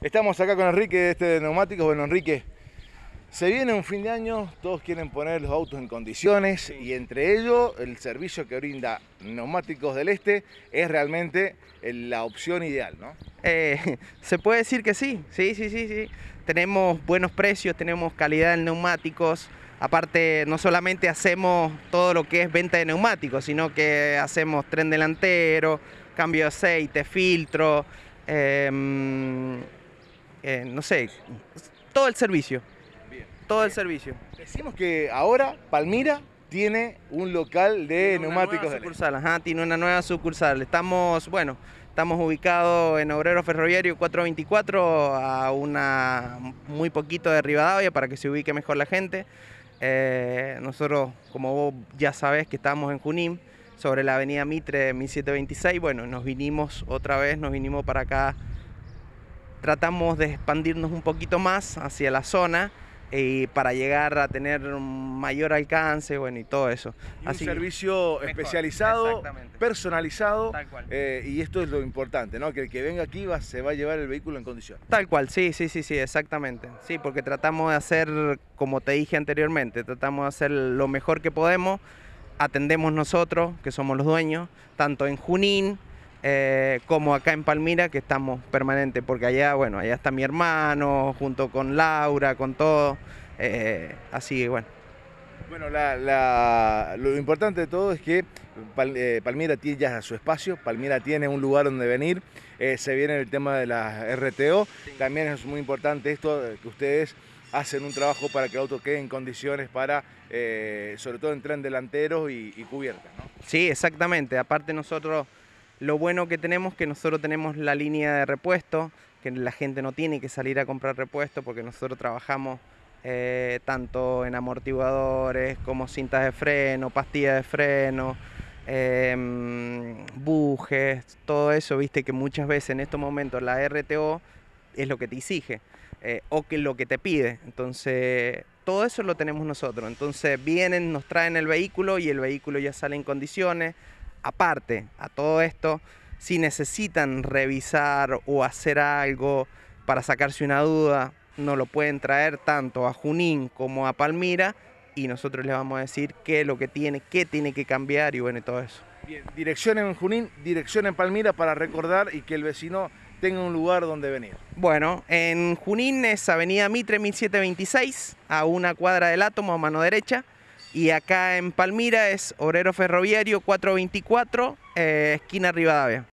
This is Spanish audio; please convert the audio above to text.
Estamos acá con Enrique, este de neumáticos. Bueno, Enrique, se viene un fin de año, todos quieren poner los autos en condiciones y entre ellos el servicio que brinda Neumáticos del Este es realmente la opción ideal, ¿no? Eh, se puede decir que sí, sí, sí, sí, sí. Tenemos buenos precios, tenemos calidad en neumáticos. Aparte, no solamente hacemos todo lo que es venta de neumáticos, sino que hacemos tren delantero, cambio de aceite, filtro. Em, eh, no sé, todo el servicio. Todo el servicio. Decimos que ahora Palmira tiene un local de neumáticos. tiene una nueva sucursal. Estamos, bueno, estamos ubicados en Obrero Ferroviario 424, a una muy poquito de Rivadavia para que se ubique mejor la gente. Eh, nosotros, como vos ya sabes que estamos en Junín, sobre la avenida Mitre 1726, bueno, nos vinimos otra vez, nos vinimos para acá tratamos de expandirnos un poquito más hacia la zona y eh, para llegar a tener un mayor alcance bueno, y todo eso. un servicio especializado, personalizado eh, y esto es lo importante, ¿no? que el que venga aquí va, se va a llevar el vehículo en condición. Tal cual, sí, sí, sí, sí, exactamente. Sí, porque tratamos de hacer, como te dije anteriormente, tratamos de hacer lo mejor que podemos, atendemos nosotros, que somos los dueños, tanto en Junín, eh, como acá en Palmira, que estamos permanentes, porque allá, bueno, allá está mi hermano, junto con Laura, con todo, eh, así que bueno. Bueno, lo importante de todo es que eh, Palmira tiene ya su espacio, Palmira tiene un lugar donde venir, se viene el tema de la RTO, también es muy importante esto que ustedes hacen un trabajo para que el auto quede en condiciones para, sobre todo en tren delantero y, cubierta. Sí, exactamente, aparte nosotros lo bueno que tenemos es que nosotros tenemos la línea de repuesto, que la gente no tiene que salir a comprar repuesto porque nosotros trabajamos eh, tanto en amortiguadores como cintas de freno, pastillas de freno, em, bujes, todo eso, viste que muchas veces en estos momentos la RTO es lo que te exige eh, o que lo que te pide. Entonces, todo eso lo tenemos nosotros. Entonces, vienen, nos traen el vehículo y el vehículo ya sale en condiciones, aparte a todo esto, si necesitan revisar o hacer algo para sacarse una duda, no lo pueden traer tanto a Junín como a Palmira y nosotros les vamos a decir qué es lo que tiene, qué tiene que cambiar y bueno, y todo eso. Bien, dirección en Junín, dirección en Palmira para recordar y que el vecino tenga un lugar donde venir. Bueno, en Junín es Avenida Mitre 1726, a una cuadra del átomo a mano derecha. Y acá en Palmira es Obrero Ferroviario 424, eh, esquina Rivadavia.